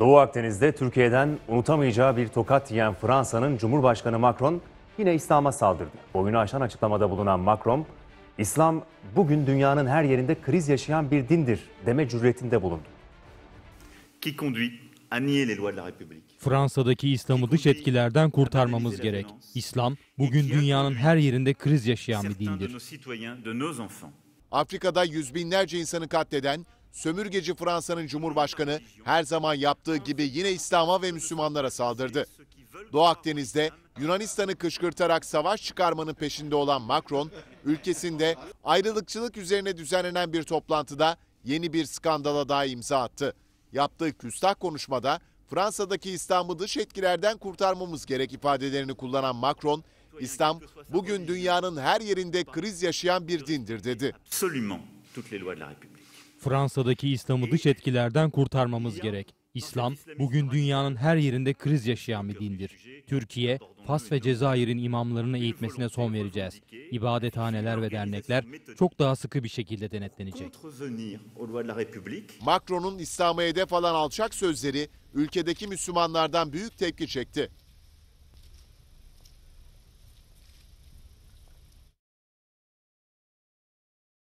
Doğu Akdeniz'de Türkiye'den unutamayacağı bir tokat yiyen Fransa'nın Cumhurbaşkanı Macron yine İslam'a saldırdı. Boyunu aşan açıklamada bulunan Macron, İslam bugün dünyanın her yerinde kriz yaşayan bir dindir deme cüretinde bulundu. Qui conduit Fransa'daki İslam'ı dış etkilerden kurtarmamız gerek. İslam bugün dünyanın her yerinde kriz yaşayan bir dindir. Afrika'da yüz binlerce insanı katleden sömürgeci Fransa'nın Cumhurbaşkanı her zaman yaptığı gibi yine İslam'a ve Müslümanlara saldırdı. Doğu Akdeniz'de Yunanistan'ı kışkırtarak savaş çıkarmanın peşinde olan Macron, ülkesinde ayrılıkçılık üzerine düzenlenen bir toplantıda yeni bir skandala daha imza attı. Yaptığı küstah konuşmada Fransa'daki İslam'ı dış etkilerden kurtarmamız gerek ifadelerini kullanan Macron, İslam bugün dünyanın her yerinde kriz yaşayan bir dindir dedi. Fransa'daki İslam'ı dış etkilerden kurtarmamız gerek. İslam bugün dünyanın her yerinde kriz yaşayan bir dindir. Türkiye, Fas ve Cezayir'in imamlarını eğitmesine son vereceğiz. İbadethaneler ve dernekler çok daha sıkı bir şekilde denetlenecek. Macron'un İslam'a hedef alan alçak sözleri ülkedeki Müslümanlardan büyük tepki çekti.